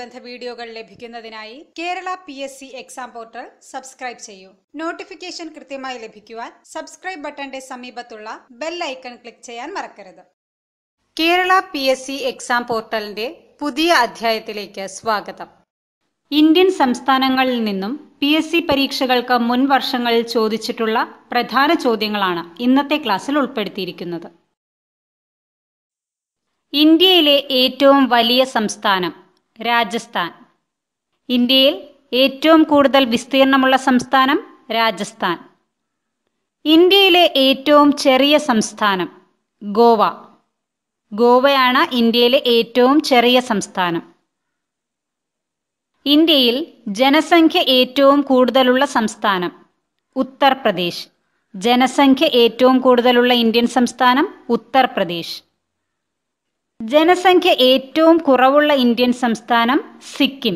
അനുബന്ധ വീഡിയോകൾ ലഭിക്കുന്നതിനായി Kerala P S C exam portal subscribe ചെയ്യൂ നോട്ടിഫിക്കേഷൻ കൃത്യമായി ലഭിക്കുവാൻ സബ്സ്ക്രൈബ് ബട്ടന്റെ സമീപത്തുള്ള ബെൽ ഐക്കൺ ക്ലിക്ക് ചെയ്യാൻ മറക്കരുത് Kerala P S C exam പോർട്ടലിന്റെ പുതിയ അധ്യായത്തിലേക്ക് സ്വാഗതം ഇന്ത്യൻ സംസ്ഥാനങ്ങളിൽ നിന്നും പി എസ് സി പരീക്ഷകൾക്ക് മുൻ വർഷങ്ങളിൽ ചോദിച്ചിട്ടുള്ള പ്രധാന ചോദ്യങ്ങളാണ് ഇന്നത്തെ ക്ലാസ്സിൽ ഉൾപ്പെടുത്തിയിരിക്കുന്നത് ഇന്ത്യയിലെ ഏറ്റവും വലിയ സംസ്ഥാനം രാജസ്ഥാൻ ഇന്ത്യയിൽ ഏറ്റവും കൂടുതൽ വിസ്തീർണമുള്ള സംസ്ഥാനം രാജസ്ഥാൻ ഇന്ത്യയിലെ ഏറ്റവും ചെറിയ സംസ്ഥാനം ഗോവ ഗോവയാണ് ഇന്ത്യയിലെ ഏറ്റവും ചെറിയ സംസ്ഥാനം ഇന്ത്യയിൽ ജനസംഖ്യ ഏറ്റവും കൂടുതലുള്ള സംസ്ഥാനം ഉത്തർപ്രദേശ് ജനസംഖ്യ ഏറ്റവും കൂടുതലുള്ള ഇന്ത്യൻ സംസ്ഥാനം ഉത്തർപ്രദേശ് ജനസംഖ്യ ഏറ്റവും കുറവുള്ള ഇന്ത്യൻ സംസ്ഥാനം സിക്കിം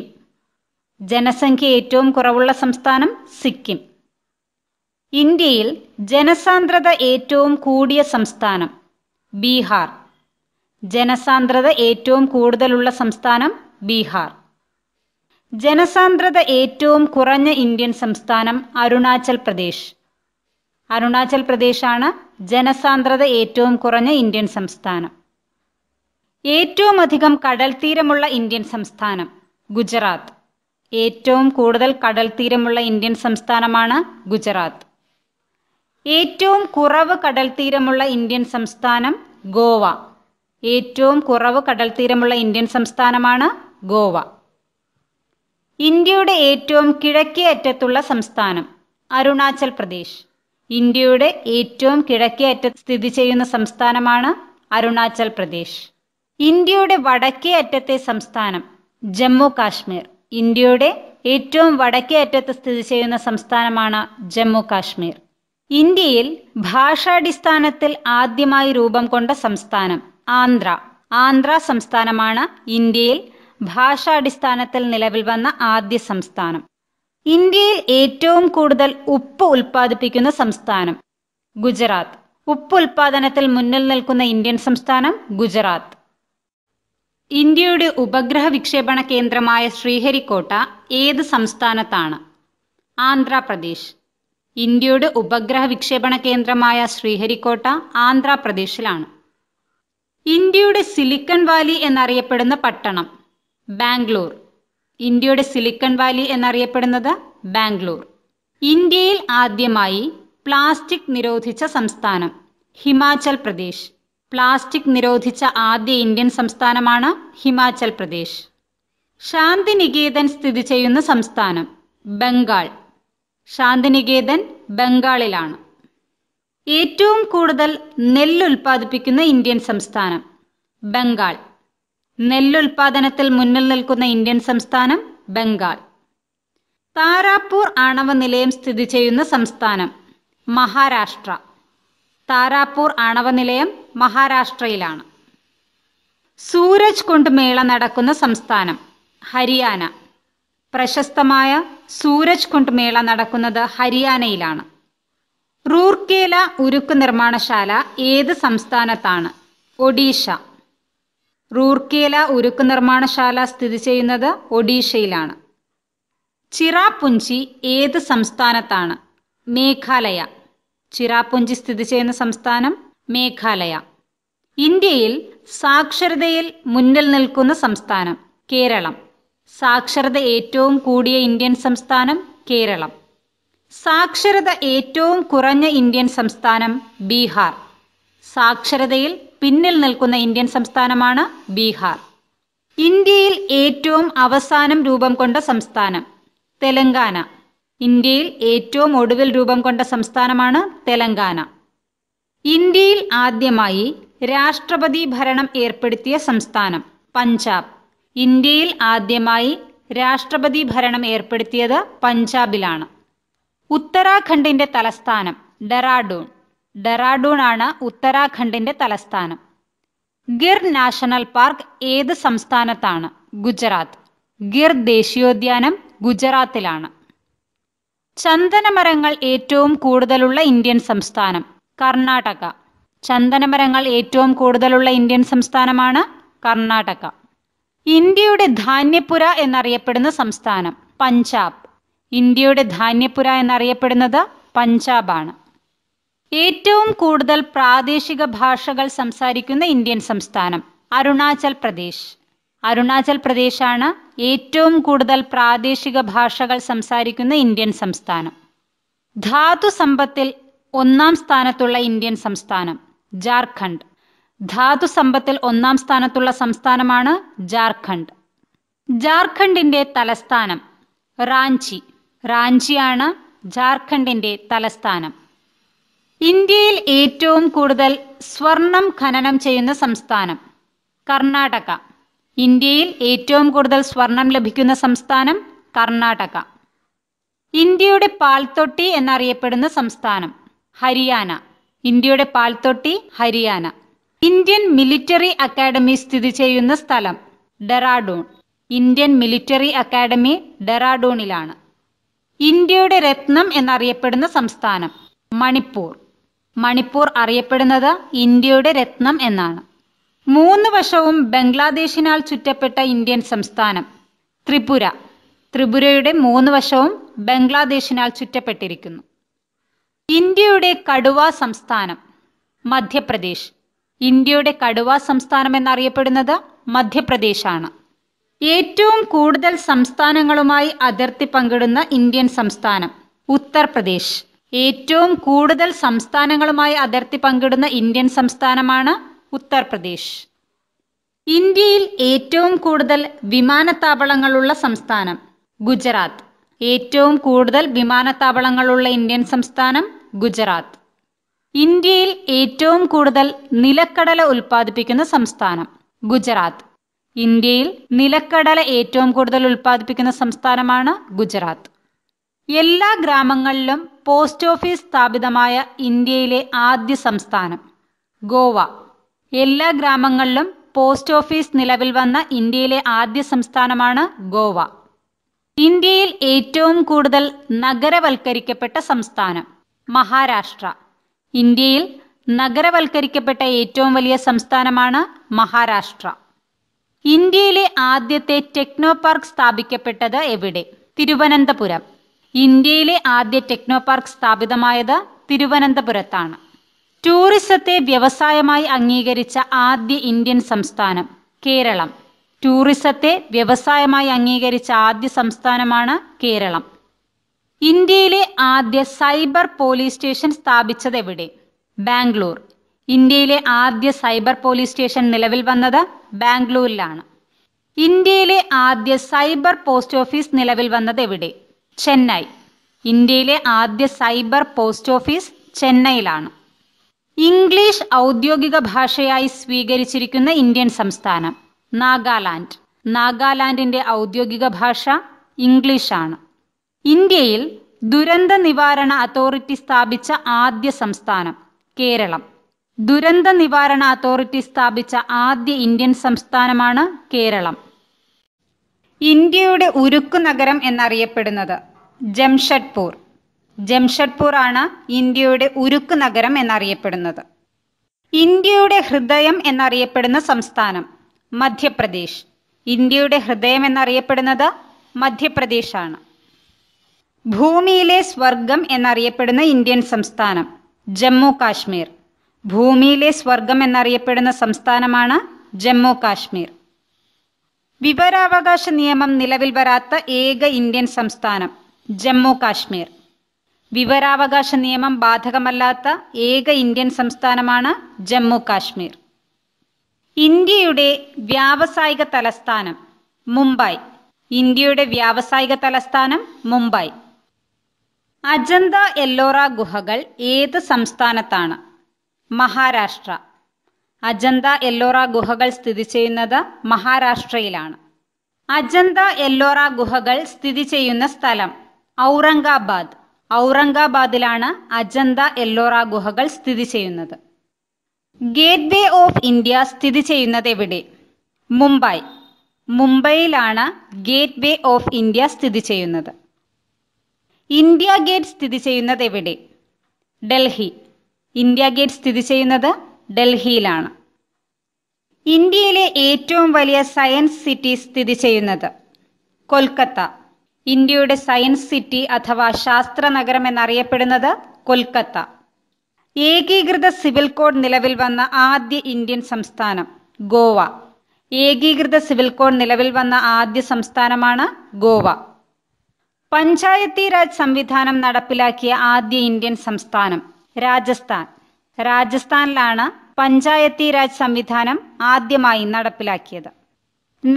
ജനസംഖ്യ ഏറ്റവും കുറവുള്ള സംസ്ഥാനം സിക്കിം ഇന്ത്യയിൽ ജനസാന്ദ്രത ഏറ്റവും കൂടിയ സംസ്ഥാനം ബീഹാർ ജനസാന്ദ്രത ഏറ്റവും കൂടുതലുള്ള സംസ്ഥാനം ബീഹാർ ജനസാന്ദ്രത ഏറ്റവും കുറഞ്ഞ ഇന്ത്യൻ സംസ്ഥാനം അരുണാചൽ പ്രദേശ് അരുണാചൽ പ്രദേശാണ് ജനസാന്ദ്രത ഏറ്റവും കുറഞ്ഞ ഇന്ത്യൻ സംസ്ഥാനം ഏറ്റവുമധികം കടൽ തീരമുള്ള ഇന്ത്യൻ സംസ്ഥാനം ഗുജറാത്ത് ഏറ്റവും കൂടുതൽ കടൽ തീരമുള്ള ഇന്ത്യൻ സംസ്ഥാനമാണ് ഗുജറാത്ത് ഏറ്റവും കുറവ് കടൽ തീരമുള്ള ഇന്ത്യൻ സംസ്ഥാനം ഗോവ ഏറ്റവും കുറവ് കടൽ തീരമുള്ള ഇന്ത്യൻ സംസ്ഥാനമാണ് ഗോവ ഇന്ത്യയുടെ ഏറ്റവും കിഴക്കേ അറ്റത്തുള്ള സംസ്ഥാനം അരുണാചൽ പ്രദേശ് ഇന്ത്യയുടെ ഏറ്റവും കിഴക്കേ അറ്റത്ത് സ്ഥിതി ചെയ്യുന്ന സംസ്ഥാനമാണ് അരുണാചൽ പ്രദേശ് ഇന്ത്യയുടെ വടക്കേ അറ്റത്തെ സംസ്ഥാനം ജമ്മു കാശ്മീർ ഇന്ത്യയുടെ ഏറ്റവും വടക്കേ അറ്റത്ത് സ്ഥിതി ചെയ്യുന്ന സംസ്ഥാനമാണ് ജമ്മു കാശ്മീർ ഇന്ത്യയിൽ ഭാഷാടിസ്ഥാനത്തിൽ ആദ്യമായി രൂപം കൊണ്ട സംസ്ഥാനം ആന്ധ്ര ആന്ധ്ര സംസ്ഥാനമാണ് ഇന്ത്യയിൽ ഭാഷാടിസ്ഥാനത്തിൽ നിലവിൽ വന്ന ആദ്യ സംസ്ഥാനം ഇന്ത്യയിൽ ഏറ്റവും കൂടുതൽ ഉപ്പ് ഉൽപ്പാദിപ്പിക്കുന്ന സംസ്ഥാനം ഗുജറാത്ത് ഉപ്പ് ഉൽപ്പാദനത്തിൽ മുന്നിൽ നിൽക്കുന്ന ഇന്ത്യൻ സംസ്ഥാനം ഗുജറാത്ത് ഇന്ത്യയുടെ ഉപഗ്രഹ വിക്ഷേപണ കേന്ദ്രമായ ശ്രീഹരിക്കോട്ട ഏത് സംസ്ഥാനത്താണ് ആന്ധ്രാപ്രദേശ് ഇന്ത്യയുടെ ഉപഗ്രഹ വിക്ഷേപണ കേന്ദ്രമായ ശ്രീഹരിക്കോട്ട ആന്ധ്രാപ്രദേശിലാണ് ഇന്ത്യയുടെ സിലിക്കൺ വാലി എന്നറിയപ്പെടുന്ന പട്ടണം ബാംഗ്ലൂർ ഇന്ത്യയുടെ സിലിക്കൺ വാലി എന്നറിയപ്പെടുന്നത് ബാംഗ്ലൂർ ഇന്ത്യയിൽ ആദ്യമായി പ്ലാസ്റ്റിക് നിരോധിച്ച സംസ്ഥാനം ഹിമാചൽ പ്രദേശ് പ്ലാസ്റ്റിക് നിരോധിച്ച ആദ്യ ഇന്ത്യൻ സംസ്ഥാനമാണ് ഹിമാചൽ പ്രദേശ് ശാന്തിനികേതൻ സ്ഥിതി ചെയ്യുന്ന സംസ്ഥാനം ബംഗാൾ ശാന്തിനികേതൻ ബംഗാളിലാണ് ഏറ്റവും കൂടുതൽ നെല്ല് ഉൽപ്പാദിപ്പിക്കുന്ന ഇന്ത്യൻ സംസ്ഥാനം ബംഗാൾ നെല്ലുൽപാദനത്തിൽ മുന്നിൽ നിൽക്കുന്ന ഇന്ത്യൻ സംസ്ഥാനം ബംഗാൾ താരാപൂർ ആണവ നിലയം സ്ഥിതി ചെയ്യുന്ന സംസ്ഥാനം മഹാരാഷ്ട്ര താരാപൂർ ആണവ നിലയം മഹാരാഷ്ട്രയിലാണ് സൂരജ് കുണ്ട് മേള നടക്കുന്ന സംസ്ഥാനം ഹരിയാന പ്രശസ്തമായ സൂരജ് കുണ്ട് മേള നടക്കുന്നത് ഹരിയാനയിലാണ് റൂർക്കേല ഉരുക്ക് നിർമ്മാണശാല ഏത് സംസ്ഥാനത്താണ് ഒഡീഷ റൂർക്കേല ഉരുക്ക് നിർമ്മാണശാല സ്ഥിതി ചെയ്യുന്നത് ഒഡീഷയിലാണ് ചിറാപുഞ്ചി ഏത് സംസ്ഥാനത്താണ് മേഘാലയ ചിറാപുഞ്ചി സ്ഥിതി ചെയ്യുന്ന സംസ്ഥാനം മേഘാലയ ഇന്ത്യയിൽ സാക്ഷരതയിൽ മുന്നിൽ നിൽക്കുന്ന സംസ്ഥാനം കേരളം സാക്ഷരത ഏറ്റവും കൂടിയ ഇന്ത്യൻ സംസ്ഥാനം കേരളം സാക്ഷരത ഏറ്റവും കുറഞ്ഞ ഇന്ത്യൻ സംസ്ഥാനം ബീഹാർ സാക്ഷരതയിൽ പിന്നിൽ നിൽക്കുന്ന ഇന്ത്യൻ സംസ്ഥാനമാണ് ബീഹാർ ഇന്ത്യയിൽ ഏറ്റവും അവസാനം രൂപം കൊണ്ട സംസ്ഥാനം തെലങ്കാന ഇന്ത്യയിൽ ഏറ്റവും ഒടുവിൽ രൂപം കൊണ്ട സംസ്ഥാനമാണ് തെലങ്കാന ഇന്ത്യയിൽ ആദ്യമായി രാഷ്ട്രപതി ഭരണം ഏർപ്പെടുത്തിയ സംസ്ഥാനം പഞ്ചാബ് ഇന്ത്യയിൽ ആദ്യമായി രാഷ്ട്രപതി ഭരണം ഏർപ്പെടുത്തിയത് പഞ്ചാബിലാണ് ഉത്തരാഖണ്ഡിന്റെ തലസ്ഥാനം ഡെറാഡൂൺ ഡെറാഡൂൺ ആണ് ഉത്തരാഖണ്ഡിന്റെ തലസ്ഥാനം ഗിർ നാഷണൽ പാർക്ക് ഏത് സംസ്ഥാനത്താണ് ഗുജറാത്ത് ഗിർ ദേശീയോദ്യാനം ഗുജറാത്തിലാണ് ചന്ദനമരങ്ങൾ ഏറ്റവും കൂടുതലുള്ള ഇന്ത്യൻ സംസ്ഥാനം കർണാടക ചന്ദനമരങ്ങൾ ഏറ്റവും കൂടുതലുള്ള ഇന്ത്യൻ സംസ്ഥാനമാണ് കർണാടക ഇന്ത്യയുടെ ധാന്യപുര എന്നറിയപ്പെടുന്ന സംസ്ഥാനം പഞ്ചാബ് ഇന്ത്യയുടെ ധാന്യപുര എന്നറിയപ്പെടുന്നത് പഞ്ചാബാണ് ഏറ്റവും കൂടുതൽ പ്രാദേശിക ഭാഷകൾ സംസാരിക്കുന്ന ഇന്ത്യൻ സംസ്ഥാനം അരുണാചൽ പ്രദേശ് അരുണാചൽ പ്രദേശാണ് ഏറ്റവും കൂടുതൽ പ്രാദേശിക ഭാഷകൾ സംസാരിക്കുന്ന ഇന്ത്യൻ സംസ്ഥാനം ധാതു സമ്പത്തിൽ ഒന്നാം സ്ഥാനത്തുള്ള ഇന്ത്യൻ സംസ്ഥാനം ജാർഖണ്ഡ് ധാതു സമ്പത്തിൽ ഒന്നാം സ്ഥാനത്തുള്ള സംസ്ഥാനമാണ് ജാർഖണ്ഡ് ജാർഖണ്ഡിന്റെ തലസ്ഥാനം റാഞ്ചി റാഞ്ചിയാണ് ജാർഖണ്ഡിന്റെ തലസ്ഥാനം ഇന്ത്യയിൽ ഏറ്റവും കൂടുതൽ സ്വർണം ഖനനം ചെയ്യുന്ന സംസ്ഥാനം കർണാടക ഇന്ത്യയിൽ ഏറ്റവും കൂടുതൽ സ്വർണം ലഭിക്കുന്ന സംസ്ഥാനം കർണാടക ഇന്ത്യയുടെ പാൽത്തൊട്ടി എന്നറിയപ്പെടുന്ന സംസ്ഥാനം ഹരിയാന ഇന്ത്യയുടെ പാൽത്തൊട്ടി ഹരിയാന ഇന്ത്യൻ മിലിറ്ററി അക്കാദമി സ്ഥിതി ചെയ്യുന്ന സ്ഥലം ഡെറാഡൂൺ ഇന്ത്യൻ മിലിറ്ററി അക്കാദമി ഡെറാഡൂണിലാണ് ഇന്ത്യയുടെ രത്നം എന്നറിയപ്പെടുന്ന സംസ്ഥാനം മണിപ്പൂർ മണിപ്പൂർ അറിയപ്പെടുന്നത് ഇന്ത്യയുടെ രത്നം എന്നാണ് മൂന്ന് വശവും ബംഗ്ലാദേശിനാൽ ചുറ്റപ്പെട്ട ഇന്ത്യൻ സംസ്ഥാനം ത്രിപുര ത്രിപുരയുടെ മൂന്ന് വശവും ബംഗ്ലാദേശിനാൽ ചുറ്റപ്പെട്ടിരിക്കുന്നു ഇന്ത്യയുടെ കടുവ സംസ്ഥാനം മധ്യപ്രദേശ് ഇന്ത്യയുടെ കടുവ സംസ്ഥാനം എന്നറിയപ്പെടുന്നത് മധ്യപ്രദേശാണ് ഏറ്റവും കൂടുതൽ സംസ്ഥാനങ്ങളുമായി അതിർത്തി പങ്കിടുന്ന ഇന്ത്യൻ സംസ്ഥാനം ഉത്തർപ്രദേശ് ഏറ്റവും കൂടുതൽ സംസ്ഥാനങ്ങളുമായി അതിർത്തി പങ്കിടുന്ന ഇന്ത്യൻ സംസ്ഥാനമാണ് ഉത്തർപ്രദേശ് ഇന്ത്യയിൽ ഏറ്റവും കൂടുതൽ വിമാനത്താവളങ്ങളുള്ള സംസ്ഥാനം ഗുജറാത്ത് ഏറ്റവും കൂടുതൽ വിമാനത്താവളങ്ങളുള്ള ഇന്ത്യൻ സംസ്ഥാനം ഗുജറാത്ത് ഇന്ത്യയിൽ ഏറ്റവും കൂടുതൽ നിലക്കടല ഉൽപ്പാദിപ്പിക്കുന്ന സംസ്ഥാനം ഗുജറാത്ത് ഇന്ത്യയിൽ നിലക്കടല ഏറ്റവും കൂടുതൽ ഉൽപ്പാദിപ്പിക്കുന്ന സംസ്ഥാനമാണ് ഗുജറാത്ത് എല്ലാ ഗ്രാമങ്ങളിലും പോസ്റ്റ് ഓഫീസ് സ്ഥാപിതമായ ഇന്ത്യയിലെ ആദ്യ സംസ്ഥാനം ഗോവ എല്ലാ ഗ്രാമങ്ങളിലും പോസ്റ്റ് ഓഫീസ് നിലവിൽ വന്ന ഇന്ത്യയിലെ ആദ്യ സംസ്ഥാനമാണ് ഗോവ ഇന്ത്യയിൽ ഏറ്റവും കൂടുതൽ നഗരവൽക്കരിക്കപ്പെട്ട സംസ്ഥാനം മഹാരാഷ്ട്ര ഇന്ത്യയിൽ നഗരവൽക്കരിക്കപ്പെട്ട ഏറ്റവും വലിയ സംസ്ഥാനമാണ് മഹാരാഷ്ട്ര ഇന്ത്യയിലെ ആദ്യത്തെ ടെക്നോ പാർക്ക് സ്ഥാപിക്കപ്പെട്ടത് എവിടെ തിരുവനന്തപുരം ഇന്ത്യയിലെ ആദ്യ ടെക്നോ പാർക്ക് സ്ഥാപിതമായത് തിരുവനന്തപുരത്താണ് ടൂറിസത്തെ വ്യവസായമായി അംഗീകരിച്ച ആദ്യ ഇന്ത്യൻ സംസ്ഥാനം കേരളം ടൂറിസത്തെ വ്യവസായമായി അംഗീകരിച്ച ആദ്യ സംസ്ഥാനമാണ് കേരളം ഇന്ത്യയിലെ ആദ്യ സൈബർ പോലീസ് സ്റ്റേഷൻ സ്ഥാപിച്ചത് എവിടെ ബാംഗ്ലൂർ ഇന്ത്യയിലെ ആദ്യ സൈബർ പോലീസ് സ്റ്റേഷൻ നിലവിൽ വന്നത് ബാംഗ്ലൂരിലാണ് ഇന്ത്യയിലെ ആദ്യ സൈബർ പോസ്റ്റ് ഓഫീസ് നിലവിൽ വന്നത് എവിടെ ചെന്നൈ ഇന്ത്യയിലെ ആദ്യ സൈബർ പോസ്റ്റ് ഓഫീസ് ചെന്നൈയിലാണ് ഇംഗ്ലീഷ് ഔദ്യോഗിക ഭാഷയായി സ്വീകരിച്ചിരിക്കുന്ന ഇന്ത്യൻ സംസ്ഥാനം നാഗാലാൻഡ് നാഗാലാൻഡിന്റെ ഔദ്യോഗിക ഭാഷ ഇംഗ്ലീഷാണ് ഇന്ത്യയിൽ ദുരന്ത നിവാരണ അതോറിറ്റി സ്ഥാപിച്ച ആദ്യ സംസ്ഥാനം കേരളം ദുരന്ത നിവാരണ അതോറിറ്റി സ്ഥാപിച്ച ആദ്യ ഇന്ത്യൻ സംസ്ഥാനമാണ് കേരളം ഇന്ത്യയുടെ ഉരുക്കു നഗരം എന്നറിയപ്പെടുന്നത് ജംഷഡ്പൂർ ജംഷഡ്പൂർ ആണ് ഇന്ത്യയുടെ ഉരുക്കു നഗരം എന്നറിയപ്പെടുന്നത് ഇന്ത്യയുടെ ഹൃദയം എന്നറിയപ്പെടുന്ന സംസ്ഥാനം മധ്യപ്രദേശ് ഇന്ത്യയുടെ ഹൃദയം എന്നറിയപ്പെടുന്നത് മധ്യപ്രദേശാണ് ഭൂമിയിലെ സ്വർഗം എന്നറിയപ്പെടുന്ന ഇന്ത്യൻ സംസ്ഥാനം ജമ്മു കാശ്മീർ ഭൂമിയിലെ സ്വർഗം എന്നറിയപ്പെടുന്ന സംസ്ഥാനമാണ് ജമ്മു കാശ്മീർ വിവരാവകാശ നിയമം നിലവിൽ വരാത്ത ഏക ഇന്ത്യൻ സംസ്ഥാനം ജമ്മു കാശ്മീർ വിവരാവകാശ നിയമം ബാധകമല്ലാത്ത ഏക ഇന്ത്യൻ സംസ്ഥാനമാണ് ജമ്മു കാശ്മീർ ഇന്ത്യയുടെ വ്യാവസായിക തലസ്ഥാനം മുംബൈ ഇന്ത്യയുടെ വ്യാവസായിക തലസ്ഥാനം മുംബൈ അജന്ത എല്ലോറ ഗുഹകൾ ഏത് സംസ്ഥാനത്താണ് മഹാരാഷ്ട്ര അജന്ത എല്ലോറ ഗുഹകൾ സ്ഥിതി ചെയ്യുന്നത് മഹാരാഷ്ട്രയിലാണ് അജന്ത എല്ലോറ ഗുഹകൾ സ്ഥിതി ചെയ്യുന്ന സ്ഥലം ഔറംഗാബാദ് ഔറംഗാബാദിലാണ് അജന്ത എല്ലോറ ഗുഹകൾ സ്ഥിതി ചെയ്യുന്നത് ഗേറ്റ് വേ ഓഫ് ഇന്ത്യ സ്ഥിതി ചെയ്യുന്നത് എവിടെ മുംബൈ മുംബൈയിലാണ് ഗേറ്റ് വേ ഓഫ് ഇന്ത്യ സ്ഥിതി ചെയ്യുന്നത് ഇന്ത്യ ഗേറ്റ് സ്ഥിതി ചെയ്യുന്നത് എവിടെ ഡൽഹി ഇന്ത്യ ഗേറ്റ് സ്ഥിതി ചെയ്യുന്നത് ഡൽഹിയിലാണ് ഇന്ത്യയിലെ ഏറ്റവും വലിയ സയൻസ് സിറ്റി സ്ഥിതി ചെയ്യുന്നത് കൊൽക്കത്ത ഇന്ത്യയുടെ സയൻസ് സിറ്റി അഥവാ ശാസ്ത്ര നഗരം എന്നറിയപ്പെടുന്നത് കൊൽക്കത്ത ഏകീകൃത സിവിൽ കോഡ് നിലവിൽ വന്ന ആദ്യ ഇന്ത്യൻ സംസ്ഥാനം ഗോവ ഏകീകൃത സിവിൽ കോഡ് നിലവിൽ വന്ന ആദ്യ സംസ്ഥാനമാണ് ഗോവ പഞ്ചായത്തി രാജ് സംവിധാനം നടപ്പിലാക്കിയ ആദ്യ ഇന്ത്യൻ സംസ്ഥാനം രാജസ്ഥാൻ രാജസ്ഥാനിലാണ് പഞ്ചായത്തി രാജ് സംവിധാനം ആദ്യമായി നടപ്പിലാക്കിയത്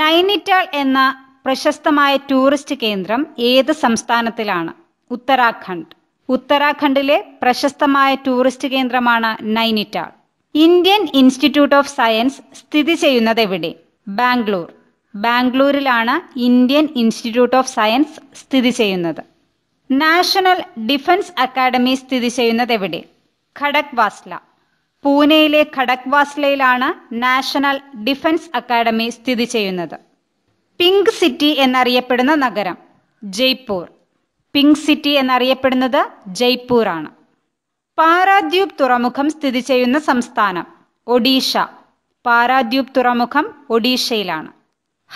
നൈനിറ്റാൾ എന്ന പ്രശസ്തമായ ടൂറിസ്റ്റ് കേന്ദ്രം ഏത് സംസ്ഥാനത്തിലാണ് ഉത്തരാഖണ്ഡ് ഉത്തരാഖണ്ഡിലെ പ്രശസ്തമായ ടൂറിസ്റ്റ് കേന്ദ്രമാണ് Nainital Indian institute of science സ്ഥിതി ചെയ്യുന്നത് എവിടെ ബാംഗ്ലൂർ ബാംഗ്ലൂരിലാണ് ഇന്ത്യൻ ഇൻസ്റ്റിറ്റ്യൂട്ട് ഓഫ് സയൻസ് സ്ഥിതി ചെയ്യുന്നത് നാഷണൽ ഡിഫൻസ് അക്കാദമി സ്ഥിതി ചെയ്യുന്നത് എവിടെ ഖഡക് വാസ്ല പൂനെയിലെ ഖഡക് വാസ്ലയിലാണ് നാഷണൽ ഡിഫൻസ് അക്കാദമി സ്ഥിതി ചെയ്യുന്നത് പിങ്ക് സിറ്റി എന്നറിയപ്പെടുന്ന നഗരം ജയ്പൂർ പിങ്ക് സിറ്റി എന്നറിയപ്പെടുന്നത് ജയ്പൂർ ആണ് പാരാദ്വീപ് തുറമുഖം സ്ഥിതി ചെയ്യുന്ന സംസ്ഥാനം ഒഡീഷ പാരാദ്വീപ് തുറമുഖം ഒഡീഷയിലാണ്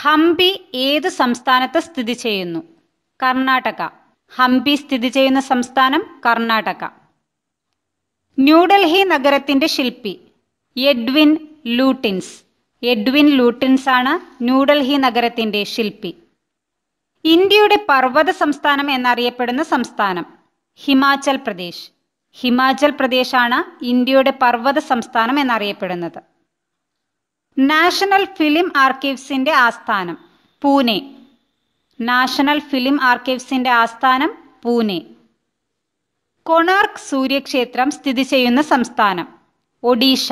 ഹംപി ഏത് സംസ്ഥാനത്ത് സ്ഥിതി ചെയ്യുന്നു കർണാടക ഹംപി സ്ഥിതി ചെയ്യുന്ന സംസ്ഥാനം കർണാടക ന്യൂഡൽഹി നഗരത്തിന്റെ ശില്പി എഡ്വിൻ ലൂട്ടിൻസ് എഡ്വിൻ ലൂട്ടിൻസ് ആണ് ന്യൂഡൽഹി നഗരത്തിന്റെ ശില്പി ഇന്ത്യയുടെ പർവ്വത സംസ്ഥാനം എന്നറിയപ്പെടുന്ന സംസ്ഥാനം ഹിമാചൽ പ്രദേശ് ഹിമാചൽ പ്രദേശാണ് ഇന്ത്യയുടെ പർവ്വത സംസ്ഥാനം എന്നറിയപ്പെടുന്നത് നാഷണൽ ഫിലിം ആർക്കൈവ്സിന്റെ ആസ്ഥാനം പൂനെ നാഷണൽ ഫിലിം ആർക്കൈവ്സിന്റെ ആസ്ഥാനം പൂനെ കൊണാർക്ക് സൂര്യക്ഷേത്രം സ്ഥിതി ചെയ്യുന്ന സംസ്ഥാനം ഒഡീഷ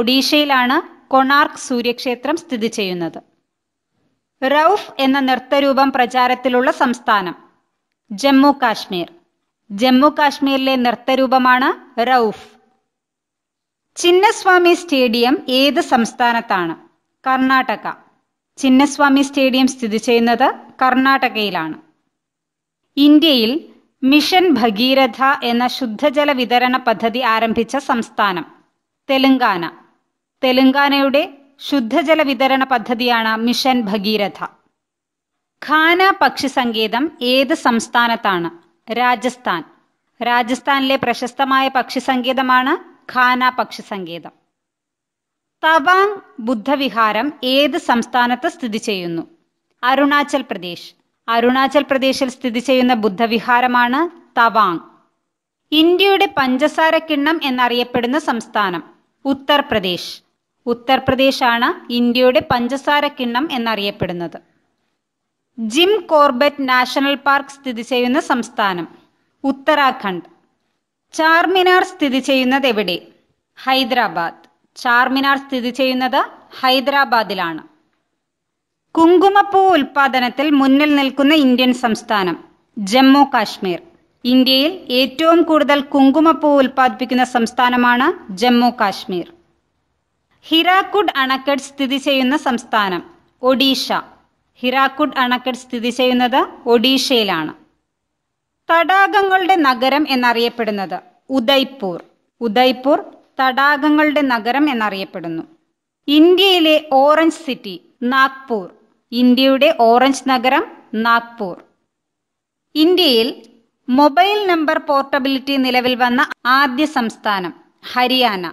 ഒഡീഷയിലാണ് കൊണാർക്ക് സൂര്യക്ഷേത്രം സ്ഥിതി ചെയ്യുന്നത് റൌഫ് എന്ന നൃത്തരൂപം പ്രചാരത്തിലുള്ള സംസ്ഥാനം ജമ്മു കാശ്മീർ ജമ്മു കാശ്മീരിലെ നൃത്തരൂപമാണ് റൌഫ് ചിന്നസ്വാമി സ്റ്റേഡിയം ഏത് സംസ്ഥാനത്താണ് കർണാടക ചിന്നസ്വാമി സ്റ്റേഡിയം സ്ഥിതി ചെയ്യുന്നത് കർണാടകയിലാണ് ഇന്ത്യയിൽ മിഷൻ ഭഗീരഥ എന്ന ശുദ്ധജല വിതരണ പദ്ധതി ആരംഭിച്ച സംസ്ഥാനം തെലുങ്കാന തെലുങ്കാനയുടെ ശുദ്ധജല വിതരണ പദ്ധതിയാണ് മിഷൻ ഭഗീരഥ ഖാന പക്ഷി സങ്കേതം ഏത് സംസ്ഥാനത്താണ് രാജസ്ഥാൻ രാജസ്ഥാനിലെ പ്രശസ്തമായ പക്ഷി സങ്കേതമാണ് ഖാന പക്ഷി സങ്കേതം തവാങ് ബുദ്ധവിഹാരം ഏത് സംസ്ഥാനത്ത് സ്ഥിതി ചെയ്യുന്നു അരുണാചൽ പ്രദേശ് അരുണാചൽ പ്രദേശിൽ സ്ഥിതി ചെയ്യുന്ന ബുദ്ധവിഹാരമാണ് തവാങ് ഇന്ത്യയുടെ പഞ്ചസാര കിണ്ണം എന്നറിയപ്പെടുന്ന സംസ്ഥാനം ഉത്തർപ്രദേശ് ഉത്തർപ്രദേശാണ് ഇന്ത്യയുടെ പഞ്ചസാര കിണ്ണം എന്നറിയപ്പെടുന്നത് ജിം കോർബറ്റ് നാഷണൽ പാർക്ക് സ്ഥിതി ചെയ്യുന്ന സംസ്ഥാനം ഉത്തരാഖണ്ഡ് ചാർമിനാർ സ്ഥിതി ചെയ്യുന്നത് എവിടെ ഹൈദരാബാദ് ചാർമിനാർ സ്ഥിതി ചെയ്യുന്നത് ഹൈദരാബാദിലാണ് കുങ്കുമപ്പൂ ഉൽപാദനത്തിൽ മുന്നിൽ നിൽക്കുന്ന ഇന്ത്യൻ സംസ്ഥാനം ജമ്മു കാശ്മീർ ഇന്ത്യയിൽ ഏറ്റവും കൂടുതൽ കുങ്കുമപ്പൂ ഉൽപ്പാദിപ്പിക്കുന്ന സംസ്ഥാനമാണ് ജമ്മു കാശ്മീർ ഹിരാക്കുഡ് അണക്കെട്ട് സ്ഥിതി ചെയ്യുന്ന സംസ്ഥാനം ഒഡീഷ ഹിരാക്കുഡ് അണക്കെട്ട് സ്ഥിതി ചെയ്യുന്നത് ഒഡീഷയിലാണ് തടാകങ്ങളുടെ നഗരം എന്നറിയപ്പെടുന്നത് ഉദയ്പൂർ ഉദയ്പൂർ തടാകങ്ങളുടെ നഗരം എന്നറിയപ്പെടുന്നു ഇന്ത്യയിലെ ഓറഞ്ച് സിറ്റി നാഗ്പൂർ ഇന്ത്യയുടെ ഓറഞ്ച് നഗരം നാഗ്പൂർ ഇന്ത്യയിൽ മൊബൈൽ നമ്പർ പോർട്ടബിലിറ്റി നിലവിൽ വന്ന ആദ്യ സംസ്ഥാനം ഹരിയാന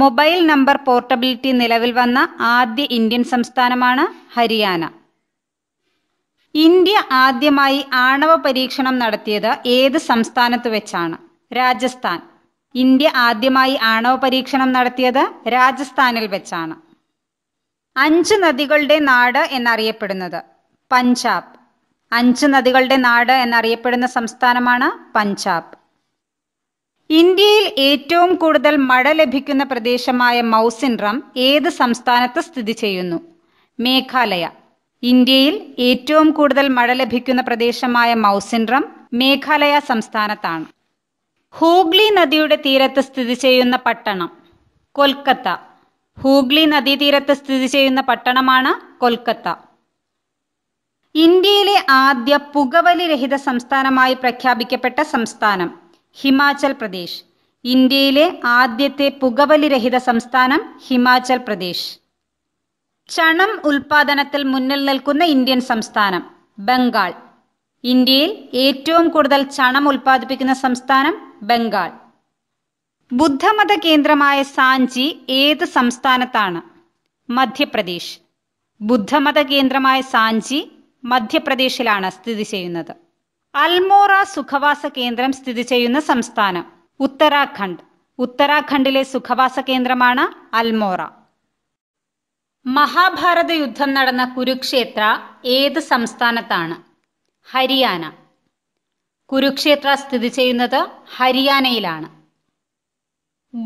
മൊബൈൽ നമ്പർ പോർട്ടബിലിറ്റി നിലവിൽ വന്ന ആദ്യ ഇന്ത്യൻ സംസ്ഥാനമാണ് ഹരിയാന ഇന്ത്യ ആദ്യമായി ആണവ പരീക്ഷണം നടത്തിയത് ഏത് സംസ്ഥാനത്ത് വെച്ചാണ് രാജസ്ഥാൻ ഇന്ത്യ ആദ്യമായി ആണവ പരീക്ഷണം നടത്തിയത് രാജസ്ഥാനിൽ വെച്ചാണ് അഞ്ച് നദികളുടെ നാട് എന്നറിയപ്പെടുന്നത് പഞ്ചാബ് അഞ്ച് നദികളുടെ നാട് എന്നറിയപ്പെടുന്ന സംസ്ഥാനമാണ് പഞ്ചാബ് ഇന്ത്യയിൽ ഏറ്റവും കൂടുതൽ മഴ ലഭിക്കുന്ന പ്രദേശമായ മൗസിൻറം ഏത് സംസ്ഥാനത്ത് സ്ഥിതി ചെയ്യുന്നു മേഘാലയ ഇന്ത്യയിൽ ഏറ്റവും കൂടുതൽ മഴ ലഭിക്കുന്ന പ്രദേശമായ മൗസിൻറം മേഘാലയ സംസ്ഥാനത്താണ് ഹൂഗ്ലി നദിയുടെ തീരത്ത് സ്ഥിതി ചെയ്യുന്ന പട്ടണം കൊൽക്കത്ത ഹൂഗ്ലി നദീതീരത്ത് സ്ഥിതി ചെയ്യുന്ന പട്ടണമാണ് കൊൽക്കത്ത ഇന്ത്യയിലെ ആദ്യ പുകവലി രഹിത സംസ്ഥാനമായി പ്രഖ്യാപിക്കപ്പെട്ട സംസ്ഥാനം ഹിമാചൽ പ്രദേശ് ഇന്ത്യയിലെ ആദ്യത്തെ പുകവലി രഹിത സംസ്ഥാനം ഹിമാചൽ പ്രദേശ് ചണം ഉൽപാദനത്തിൽ മുന്നിൽ നിൽക്കുന്ന ഇന്ത്യൻ സംസ്ഥാനം ബംഗാൾ ഇന്ത്യയിൽ ഏറ്റവും കൂടുതൽ ചണം ഉൽപ്പാദിപ്പിക്കുന്ന സംസ്ഥാനം ബംഗാൾ ബുദ്ധമത കേന്ദ്രമായ സാഞ്ചി ഏത് സംസ്ഥാനത്താണ് മധ്യപ്രദേശ് ബുദ്ധമത കേന്ദ്രമായ സാഞ്ചി മധ്യപ്രദേശിലാണ് സ്ഥിതി ചെയ്യുന്നത് അൽമോറ സുഖവാസ കേന്ദ്രം സ്ഥിതി ചെയ്യുന്ന സംസ്ഥാനം ഉത്തരാഖണ്ഡ് ഉത്തരാഖണ്ഡിലെ സുഖവാസ കേന്ദ്രമാണ് അൽമോറ മഹാഭാരത യുദ്ധം നടന്ന കുരുക്ഷേത്ര ഏത് സംസ്ഥാനത്താണ് ഹരിയാന കുരുക്ഷേത്ര സ്ഥിതി ചെയ്യുന്നത് ഹരിയാനയിലാണ്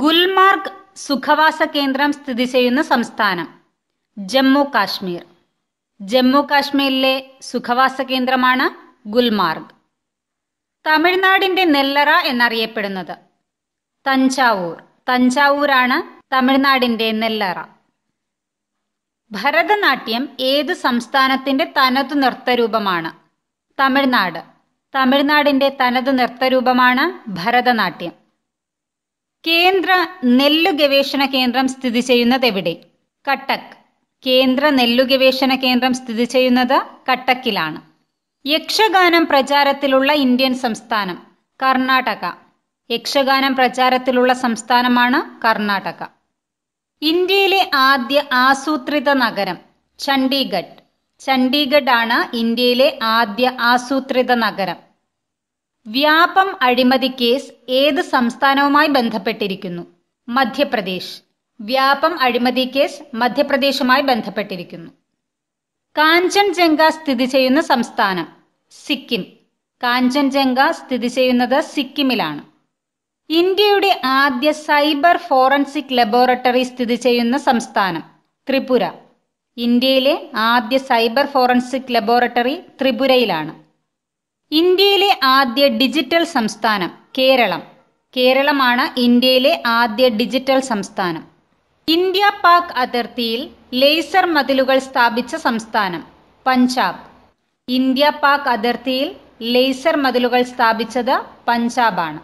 ഗുൽമാർഗ് സുഖവാസ കേന്ദ്രം സ്ഥിതി ചെയ്യുന്ന സംസ്ഥാനം ജമ്മു കാശ്മീർ ജമ്മു കാശ്മീരിലെ സുഖവാസ കേന്ദ്രമാണ് ഗുൽമാർഗ് തമിഴ്നാടിന്റെ നെല്ലറ എന്നറിയപ്പെടുന്നത് തഞ്ചാവൂർ തഞ്ചാവൂരാണ് തമിഴ്നാടിന്റെ നെല്ലറ ഭരതനാട്യം ഏത് സംസ്ഥാനത്തിന്റെ തനതു നൃത്തരൂപമാണ് തമിഴ്നാട് തമിഴ്നാടിന്റെ തനതു നൃത്തരൂപമാണ് ഭരതനാട്യം കേന്ദ്ര നെല്ലു ഗവേഷണ കേന്ദ്രം സ്ഥിതി ചെയ്യുന്നത് എവിടെ കട്ടക് കേന്ദ്ര നെല്ലു ഗവേഷണ കേന്ദ്രം സ്ഥിതി ചെയ്യുന്നത് കട്ടക്കിലാണ് യക്ഷഗാനം പ്രചാരത്തിലുള്ള ഇന്ത്യൻ സംസ്ഥാനം കർണാടക യക്ഷഗാനം പ്രചാരത്തിലുള്ള സംസ്ഥാനമാണ് കർണാടക ഇന്ത്യയിലെ ആദ്യ ആസൂത്രിത നഗരം ചണ്ഡീഗഡ് ചണ്ഡീഗഡ് ആണ് ഇന്ത്യയിലെ ആദ്യ ആസൂത്രിത നഗരം വ്യാപം അഴിമതി കേസ് ഏത് സംസ്ഥാനവുമായി ബന്ധപ്പെട്ടിരിക്കുന്നു മധ്യപ്രദേശ് വ്യാപം അഴിമതി കേസ് മധ്യപ്രദേശുമായി ബന്ധപ്പെട്ടിരിക്കുന്നു കാഞ്ചൻജംഗ സ്ഥിതി ചെയ്യുന്ന സംസ്ഥാനം സിക്കിം കാഞ്ചൻജംഗ സ്ഥിതി ചെയ്യുന്നത് സിക്കിമിലാണ് ഇന്ത്യയുടെ ആദ്യ സൈബർ ഫോറൻസിക് ലബോറട്ടറി സ്ഥിതി ചെയ്യുന്ന സംസ്ഥാനം ത്രിപുര ഇന്ത്യയിലെ ആദ്യ സൈബർ ഫോറൻസിക് ലബോറട്ടറി ത്രിപുരയിലാണ് ഇന്ത്യയിലെ ആദ്യ ഡിജിറ്റൽ സംസ്ഥാനം കേരളം കേരളമാണ് ഇന്ത്യയിലെ ആദ്യ ഡിജിറ്റൽ സംസ്ഥാനം ഇന്ത്യ പാക് അതിർത്തിയിൽ ലേസർ മതിലുകൾ സ്ഥാപിച്ച സംസ്ഥാനം പഞ്ചാബ് ഇന്ത്യ പാക് അതിർത്തിയിൽ ലേസർ മതിലുകൾ സ്ഥാപിച്ചത് പഞ്ചാബാണ്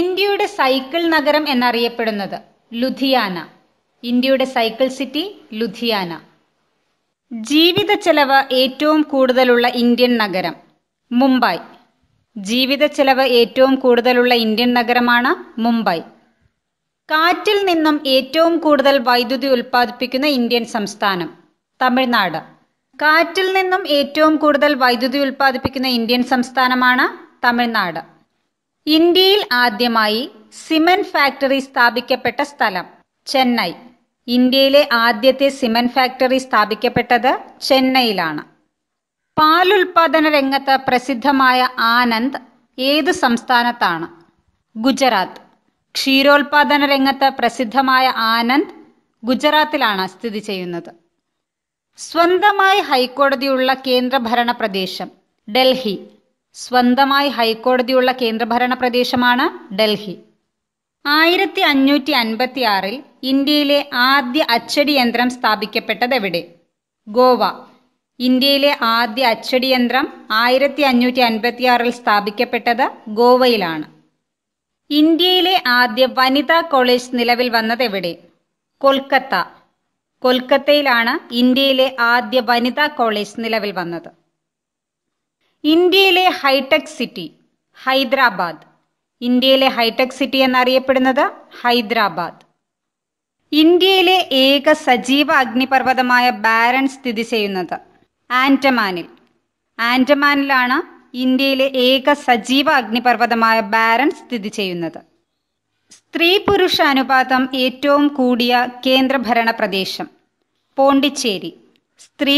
ഇന്ത്യയുടെ സൈക്കിൾ നഗരം എന്നറിയപ്പെടുന്നത് ലുധിയാന ഇന്ത്യയുടെ സൈക്കിൾ സിറ്റി ലുധിയാന ജീവിത ചെലവ് ഏറ്റവും കൂടുതലുള്ള ഇന്ത്യൻ നഗരം മുംബൈ ജീവിത ചെലവ് ഏറ്റവും കൂടുതലുള്ള ഇന്ത്യൻ നഗരമാണ് മുംബൈ കാറ്റിൽ നിന്നും ഏറ്റവും കൂടുതൽ വൈദ്യുതി ഉൽപ്പാദിപ്പിക്കുന്ന ഇന്ത്യൻ സംസ്ഥാനം തമിഴ്നാട് കാറ്റിൽ നിന്നും ഏറ്റവും കൂടുതൽ വൈദ്യുതി ഉൽപ്പാദിപ്പിക്കുന്ന ഇന്ത്യൻ സംസ്ഥാനമാണ് തമിഴ്നാട് ഇന്ത്യയിൽ ആദ്യമായി സിമന്റ് ഫാക്ടറി സ്ഥാപിക്കപ്പെട്ട സ്ഥലം ചെന്നൈ ഇന്ത്യയിലെ ആദ്യത്തെ സിമന്റ് ഫാക്ടറി സ്ഥാപിക്കപ്പെട്ടത് ചെന്നൈയിലാണ് പാൽ ഉൽപാദന രംഗത്ത് പ്രസിദ്ധമായ ആനന്ദ് ഏത് സംസ്ഥാനത്താണ് ഗുജറാത്ത് ക്ഷീരോത്പാദന രംഗത്ത് പ്രസിദ്ധമായ ആനന്ദ് ഗുജറാത്തിലാണ് സ്ഥിതി ചെയ്യുന്നത് സ്വന്തമായി ഹൈക്കോടതിയുള്ള കേന്ദ്രഭരണ പ്രദേശം ഡൽഹി സ്വന്തമായി ഹൈക്കോടതിയുള്ള കേന്ദ്രഭരണ പ്രദേശമാണ് ഡൽഹി ആയിരത്തി അഞ്ഞൂറ്റി അൻപത്തി ആറിൽ ഇന്ത്യയിലെ ആദ്യ അച്ചടി യന്ത്രം സ്ഥാപിക്കപ്പെട്ടത് എവിടെ ഗോവ ഇന്ത്യയിലെ ആദ്യ അച്ചടി യന്ത്രം ആയിരത്തി അഞ്ഞൂറ്റി അൻപത്തി ആറിൽ സ്ഥാപിക്കപ്പെട്ടത് ഗോവയിലാണ് ഇന്ത്യയിലെ ആദ്യ വനിതാ കോളേജ് നിലവിൽ വന്നത് എവിടെ കൊൽക്കത്ത കൊൽക്കത്തയിലാണ് ഇന്ത്യയിലെ ആദ്യ വനിതാ കോളേജ് നിലവിൽ വന്നത് ഇന്ത്യയിലെ ഹൈടെക് സിറ്റി ഹൈദരാബാദ് ഇന്ത്യയിലെ ഹൈടെക് സിറ്റി എന്നറിയപ്പെടുന്നത് ഹൈദരാബാദ് ഇന്ത്യയിലെ ഏക സജീവ അഗ്നിപർവ്വതമായ ബാരൻ സ്ഥിതി ചെയ്യുന്നത് ആൻഡമാനിൽ ആൻഡമാനിലാണ് ഇന്ത്യയിലെ ഏക സജീവ അഗ്നിപർവ്വതമായ ബാരൻ സ്ഥിതി ചെയ്യുന്നത് സ്ത്രീ പുരുഷ അനുപാതം ഏറ്റവും കൂടിയ കേന്ദ്രഭരണ പ്രദേശം പോണ്ടിച്ചേരി സ്ത്രീ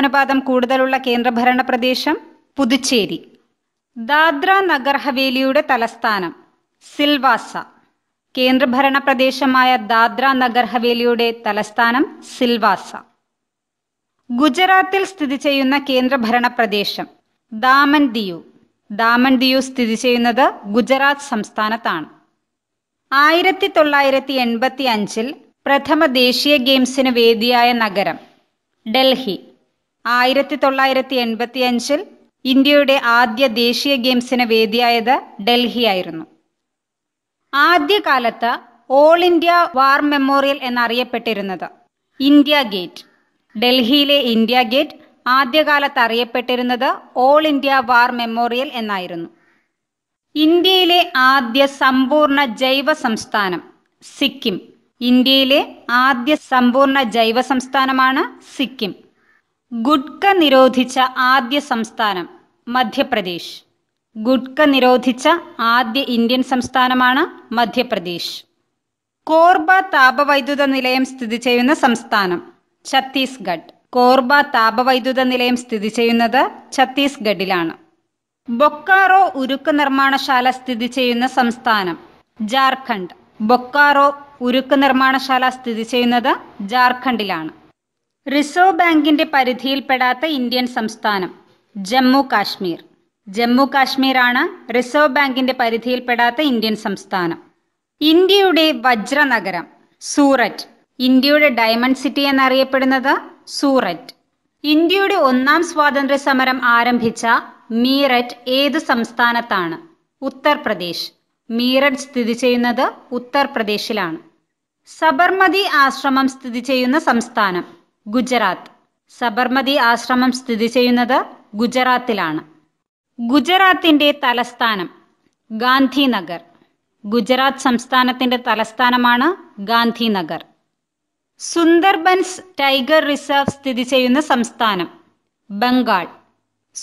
അനുപാതം കൂടുതലുള്ള കേന്ദ്രഭരണ പ്രദേശം പുതുച്ചേരി ദാദ്ര നഗർ ഹവേലിയുടെ തലസ്ഥാനം സിൽവാസ കേന്ദ്രഭരണ പ്രദേശമായ ദാദ്ര നഗർ ഹവേലിയുടെ തലസ്ഥാനം സിൽവാസ ഗുജറാത്തിൽ സ്ഥിതി ചെയ്യുന്ന കേന്ദ്രഭരണ പ്രദേശം ദാമൻ ദിയു ദാമൻ ദിയു സ്ഥിതി ചെയ്യുന്നത് ഗുജറാത്ത് സംസ്ഥാനത്താണ് ആയിരത്തി തൊള്ളായിരത്തി എൺപത്തി അഞ്ചിൽ പ്രഥമ ദേശീയ ഗെയിംസിന് വേദിയായ നഗരം ഡൽഹി ആയിരത്തി തൊള്ളായിരത്തി എൺപത്തി അഞ്ചിൽ ഇന്ത്യയുടെ ആദ്യ ദേശീയ ഗെയിംസിന് വേദിയായത് ഡൽഹി ആയിരുന്നു ആദ്യകാലത്ത് ഓൾ ഇന്ത്യ വാർ മെമ്മോറിയൽ എന്നറിയപ്പെട്ടിരുന്നത് ഇന്ത്യ ഗേറ്റ് ഡൽഹിയിലെ ഇന്ത്യ ഗേറ്റ് ആദ്യകാലത്ത് അറിയപ്പെട്ടിരുന്നത് ഓൾ ഇന്ത്യ വാർ മെമ്മോറിയൽ എന്നായിരുന്നു ഇന്ത്യയിലെ ആദ്യ സമ്പൂർണ്ണ ജൈവ സംസ്ഥാനം സിക്കിം ഇന്ത്യയിലെ ആദ്യ സമ്പൂർണ്ണ ജൈവ സംസ്ഥാനമാണ് സിക്കിം ഗുഡ്ക നിരോധിച്ച ആദ്യ സംസ്ഥാനം മധ്യപ്രദേശ് ഗുഡ്ക നിരോധിച്ച ആദ്യ ഇന്ത്യൻ സംസ്ഥാനമാണ് മധ്യപ്രദേശ് കോർബ താപവൈദ്യുത നിലയം സ്ഥിതി ചെയ്യുന്ന സംസ്ഥാനം ഛത്തീസ്ഗഡ് കോർബ താപവൈദ്യുത നിലയം സ്ഥിതി ചെയ്യുന്നത് ഛത്തീസ്ഗഡിലാണ് ബൊക്കാറോ ഉരുക്ക് നിർമ്മാണശാല സ്ഥിതി ചെയ്യുന്ന സംസ്ഥാനം ജാർഖണ്ഡ് ബൊക്കാറോ ഉരുക്ക് നിർമ്മാണശാല സ്ഥിതി ചെയ്യുന്നത് ജാർഖണ്ഡിലാണ് റിസർവ് ബാങ്കിന്റെ പരിധിയിൽപ്പെടാത്ത ഇന്ത്യൻ സംസ്ഥാനം ജമ്മു കാശ്മീർ ജമ്മു കാശ്മീരാണ് റിസർവ് ബാങ്കിന്റെ പരിധിയിൽപ്പെടാത്ത ഇന്ത്യൻ സംസ്ഥാനം ഇന്ത്യയുടെ വജ്രനഗരം സൂററ്റ് ഇന്ത്യയുടെ ഡയമണ്ട് സിറ്റി എന്നറിയപ്പെടുന്നത് സൂററ്റ് ഇന്ത്യയുടെ ഒന്നാം സ്വാതന്ത്ര്യ സമരം ആരംഭിച്ച മീററ്റ് ഏത് സംസ്ഥാനത്താണ് ഉത്തർപ്രദേശ് മീററ്റ് സ്ഥിതി ചെയ്യുന്നത് ഉത്തർപ്രദേശിലാണ് സബർമതി ആശ്രമം സ്ഥിതി ചെയ്യുന്ന സംസ്ഥാനം ഗുജറാത്ത് സബർമതി ആശ്രമം സ്ഥിതി ചെയ്യുന്നത് ഗുജറാത്തിലാണ് ഗുജറാത്തിന്റെ തലസ്ഥാനം ഗാന്ധിനഗർ ഗുജറാത്ത് സംസ്ഥാനത്തിന്റെ തലസ്ഥാനമാണ് ഗാന്ധിനഗർ സുന്ദർബൻസ് ടൈഗർ റിസർവ് സ്ഥിതി ചെയ്യുന്ന സംസ്ഥാനം ബംഗാൾ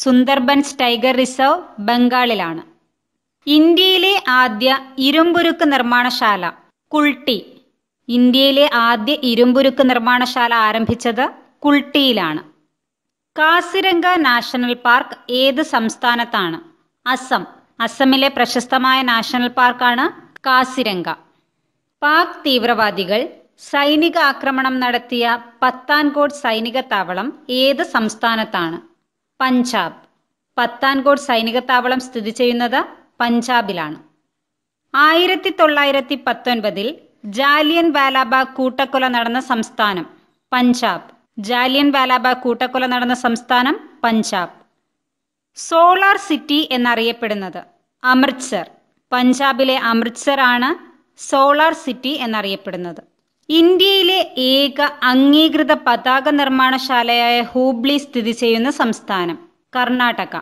സുന്ദർബൻസ് ടൈഗർ റിസർവ് ബംഗാളിലാണ് ഇന്ത്യയിലെ ആദ്യ ഇരുമ്പുരുക്ക് നിർമ്മാണശാല കുൾട്ടി ഇന്ത്യയിലെ ആദ്യ ഇരുമ്പുരുക്ക് നിർമ്മാണശാല ആരംഭിച്ചത് കുൾട്ടിയിലാണ് കാസിരംഗ നാഷണൽ പാർക്ക് ഏത് സംസ്ഥാനത്താണ് അസം അസമിലെ പ്രശസ്തമായ നാഷണൽ പാർക്കാണ് കാസിരംഗ പാക് തീവ്രവാദികൾ സൈനിക ആക്രമണം നടത്തിയ പത്താൻകോട്ട് സൈനിക താവളം ഏത് സംസ്ഥാനത്താണ് പഞ്ചാബ് പത്താൻകോട്ട് സൈനിക താവളം സ്ഥിതി ചെയ്യുന്നത് പഞ്ചാബിലാണ് ആയിരത്തി തൊള്ളായിരത്തി പത്തൊൻപതിൽ ജാലിയൻ വാലാബാഗ് കൂട്ടക്കൊല നടന്ന സംസ്ഥാനം പഞ്ചാബ് ജാലിയൻ വാലാബാഗ് കൂട്ടക്കൊല നടന്ന സംസ്ഥാനം പഞ്ചാബ് സോളാർ സിറ്റി എന്നറിയപ്പെടുന്നത് അമൃത്സർ പഞ്ചാബിലെ അമൃത്സർ ആണ് സോളാർ സിറ്റി എന്നറിയപ്പെടുന്നത് ഇന്ത്യയിലെ ഏക അംഗീകൃത പതാക നിർമ്മാണശാലയായ ഹൂബ്ലി സ്ഥിതി ചെയ്യുന്ന സംസ്ഥാനം കർണാടക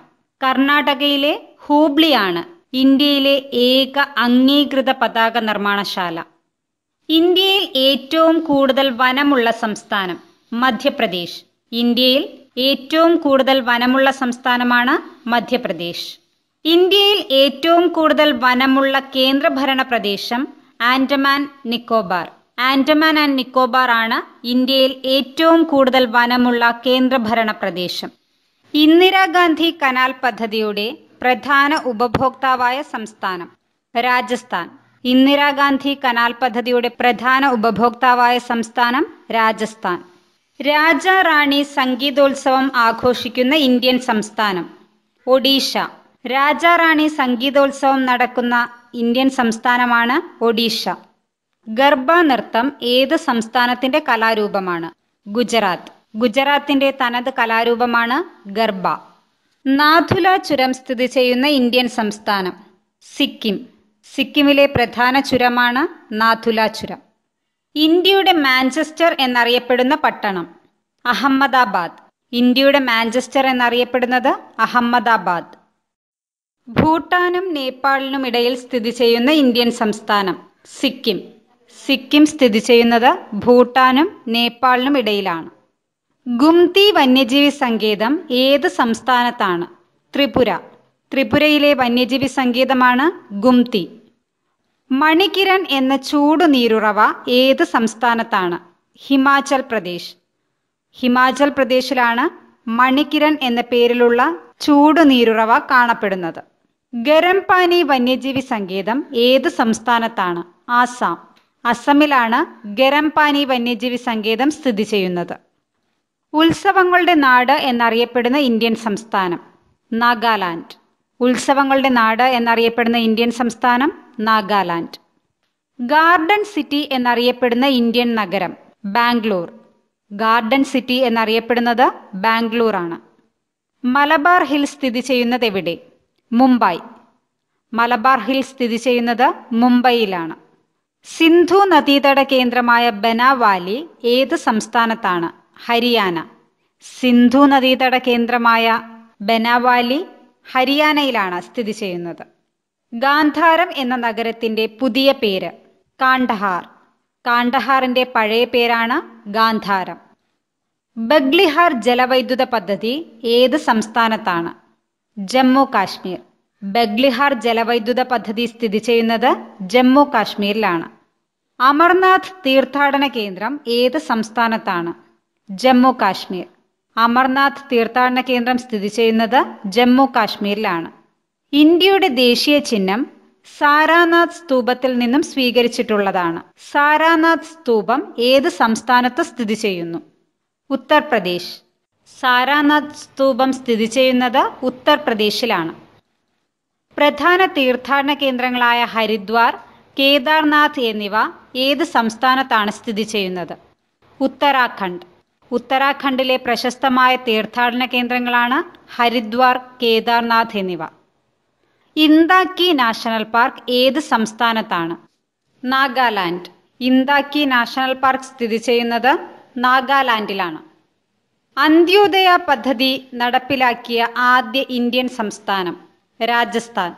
കർണാടകയിലെ ഹൂബ്ലിയാണ് ഇന്ത്യയിലെ ഏക അംഗീകൃത പതാക നിർമ്മാണശാല ഇന്ത്യയിൽ ഏറ്റവും കൂടുതൽ വനമുള്ള സംസ്ഥാനം മധ്യപ്രദേശ് ഇന്ത്യയിൽ ഏറ്റവും കൂടുതൽ വനമുള്ള സംസ്ഥാനമാണ് മധ്യപ്രദേശ് ഇന്ത്യയിൽ ഏറ്റവും കൂടുതൽ വനമുള്ള കേന്ദ്രഭരണ പ്രദേശം ആൻഡമാൻ നിക്കോബാർ ആൻഡമാൻ ആൻഡ് നിക്കോബാർ ആണ് ഇന്ത്യയിൽ ഏറ്റവും കൂടുതൽ വനമുള്ള കേന്ദ്രഭരണ പ്രദേശം ഇന്ദിരാഗാന്ധി കനാൽ പദ്ധതിയുടെ പ്രധാന ഉപഭോക്താവായ സംസ്ഥാനം രാജസ്ഥാൻ ഇന്ദിരാഗാന്ധി കനാൽ പദ്ധതിയുടെ പ്രധാന ഉപഭോക്താവായ സംസ്ഥാനം രാജസ്ഥാൻ രാജ റാണി സംഗീതോത്സവം ആഘോഷിക്കുന്ന ഇന്ത്യൻ സംസ്ഥാനം ഒഡീഷ രാജ റാണി സംഗീതോത്സവം നടക്കുന്ന ഇന്ത്യൻ സംസ്ഥാനമാണ് ഒഡീഷ ഗർഭ നൃത്തം ഏത് സംസ്ഥാനത്തിന്റെ കലാരൂപമാണ് ഗുജറാത്ത് ഗുജറാത്തിന്റെ തനത് കലാരൂപമാണ് ഗർഭ നാഥുല ചുരം സ്ഥിതി ചെയ്യുന്ന ഇന്ത്യൻ സംസ്ഥാനം സിക്കിം സിക്കിമിലെ പ്രധാന ചുരമാണ് നാഥുല ചുരം ഇന്ത്യയുടെ മാഞ്ചസ്റ്റർ എന്നറിയപ്പെടുന്ന പട്ടണം അഹമ്മദാബാദ് ഇന്ത്യയുടെ മാഞ്ചസ്റ്റർ എന്നറിയപ്പെടുന്നത് അഹമ്മദാബാദ് ഭൂട്ടാനും നേപ്പാളിനും ഇടയിൽ സ്ഥിതി ചെയ്യുന്ന ഇന്ത്യൻ സംസ്ഥാനം സിക്കിം സിക്കിം സ്ഥിതി ചെയ്യുന്നത് ഭൂട്ടാനും നേപ്പാളിനും ഇടയിലാണ് ഗുംതി വന്യജീവി സങ്കേതം ഏത് സംസ്ഥാനത്താണ് ത്രിപുര ത്രിപുരയിലെ വന്യജീവി സങ്കേതമാണ് ഗുംതി മണികിരൺ എന്ന ചൂടുനീരുറവ ഏത് സംസ്ഥാനത്താണ് ഹിമാചൽ പ്രദേശ് ഹിമാചൽ പ്രദേശിലാണ് മണികിരൺ എന്ന പേരിലുള്ള ചൂടുനീരുറവ നീരുറവ കാണപ്പെടുന്നത് ഗരംപാനി വന്യജീവി സങ്കേതം ഏത് സംസ്ഥാനത്താണ് ആസാം അസമിലാണ് ഗരംപാനി വന്യജീവി സങ്കേതം സ്ഥിതി ചെയ്യുന്നത് ഉത്സവങ്ങളുടെ നാട് എന്നറിയപ്പെടുന്ന ഇന്ത്യൻ സംസ്ഥാനം നാഗാലാൻഡ് ഉത്സവങ്ങളുടെ നാട് എന്നറിയപ്പെടുന്ന ഇന്ത്യൻ സംസ്ഥാനം നാഗാലാൻഡ് ഗാർഡൻ സിറ്റി എന്നറിയപ്പെടുന്ന ഇന്ത്യൻ നഗരം ബാംഗ്ലൂർ ഗാർഡൻ സിറ്റി എന്നറിയപ്പെടുന്നത് ബാംഗ്ലൂർ ആണ് മലബാർ ഹിൽ സ്ഥിതി ചെയ്യുന്നത് എവിടെ മുംബൈ മലബാർ ഹിൽ സ്ഥിതി ചെയ്യുന്നത് മുംബൈയിലാണ് സിന്ധു നദീതട കേന്ദ്രമായ ബനാവാലി ഏത് സംസ്ഥാനത്താണ് ഹരിയാന സിന്ധു നദീതട കേന്ദ്രമായ ബനാവാലി ഹരിയാനയിലാണ് സ്ഥിതി ചെയ്യുന്നത് ഗാന്ധാരം എന്ന നഗരത്തിന്റെ പുതിയ പേര് കാണ്ഡഹാർ കാണ്ടഹാറിന്റെ പഴയ പേരാണ് ഗാന്ധാരം ബഗ്ലിഹാർ ജലവൈദ്യുത പദ്ധതി ഏത് സംസ്ഥാനത്താണ് ജമ്മു കാശ്മീർ ബഗ്ലിഹാർ ജലവൈദ്യുത പദ്ധതി സ്ഥിതി ചെയ്യുന്നത് ജമ്മു കാശ്മീരിലാണ് അമർനാഥ് തീർത്ഥാടന കേന്ദ്രം ഏത് സംസ്ഥാനത്താണ് ജമ്മു കാശ്മീർ അമർനാഥ് തീർത്ഥാടന കേന്ദ്രം സ്ഥിതി ചെയ്യുന്നത് ജമ്മു കാശ്മീരിലാണ് ഇന്ത്യയുടെ ദേശീയ ചിഹ്നം സാരാനാഥ് സ്തൂപത്തിൽ നിന്നും സ്വീകരിച്ചിട്ടുള്ളതാണ് സാരാനാഥ് സ്തൂപം ഏത് സംസ്ഥാനത്ത് സ്ഥിതി ചെയ്യുന്നു ഉത്തർപ്രദേശ് സാരാനാഥ് സ്തൂപം സ്ഥിതി ചെയ്യുന്നത് ഉത്തർപ്രദേശിലാണ് പ്രധാന തീർത്ഥാടന കേന്ദ്രങ്ങളായ ഹരിദ്വാർ കേദാർനാഥ് എന്നിവ ഏത് സംസ്ഥാനത്താണ് സ്ഥിതി ചെയ്യുന്നത് ഉത്തരാഖണ്ഡ് ഉത്തരാഖണ്ഡിലെ പ്രശസ്തമായ തീർത്ഥാടന കേന്ദ്രങ്ങളാണ് ഹരിദ്വാർ കേദാർനാഥ് എന്നിവ ഇന്താക്കി നാഷണൽ പാർക്ക് ഏത് സംസ്ഥാനത്താണ് നാഗാലാൻഡ് ഇന്താക്കി നാഷണൽ പാർക്ക് സ്ഥിതി ചെയ്യുന്നത് നാഗാലാൻഡിലാണ് അന്ത്യോദയ പദ്ധതി നടപ്പിലാക്കിയ ആദ്യ ഇന്ത്യൻ സംസ്ഥാനം രാജസ്ഥാൻ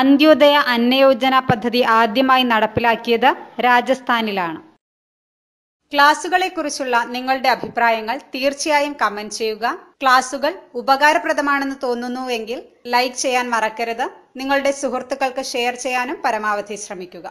അന്ത്യോദയ അന്നയോജന പദ്ധതി ആദ്യമായി നടപ്പിലാക്കിയത് രാജസ്ഥാനിലാണ് കുറിച്ചുള്ള നിങ്ങളുടെ അഭിപ്രായങ്ങൾ തീർച്ചയായും കമന്റ് ചെയ്യുക ക്ലാസുകൾ ഉപകാരപ്രദമാണെന്ന് തോന്നുന്നുവെങ്കിൽ ലൈക്ക് ചെയ്യാൻ മറക്കരുത് നിങ്ങളുടെ സുഹൃത്തുക്കൾക്ക് ഷെയർ ചെയ്യാനും പരമാവധി ശ്രമിക്കുക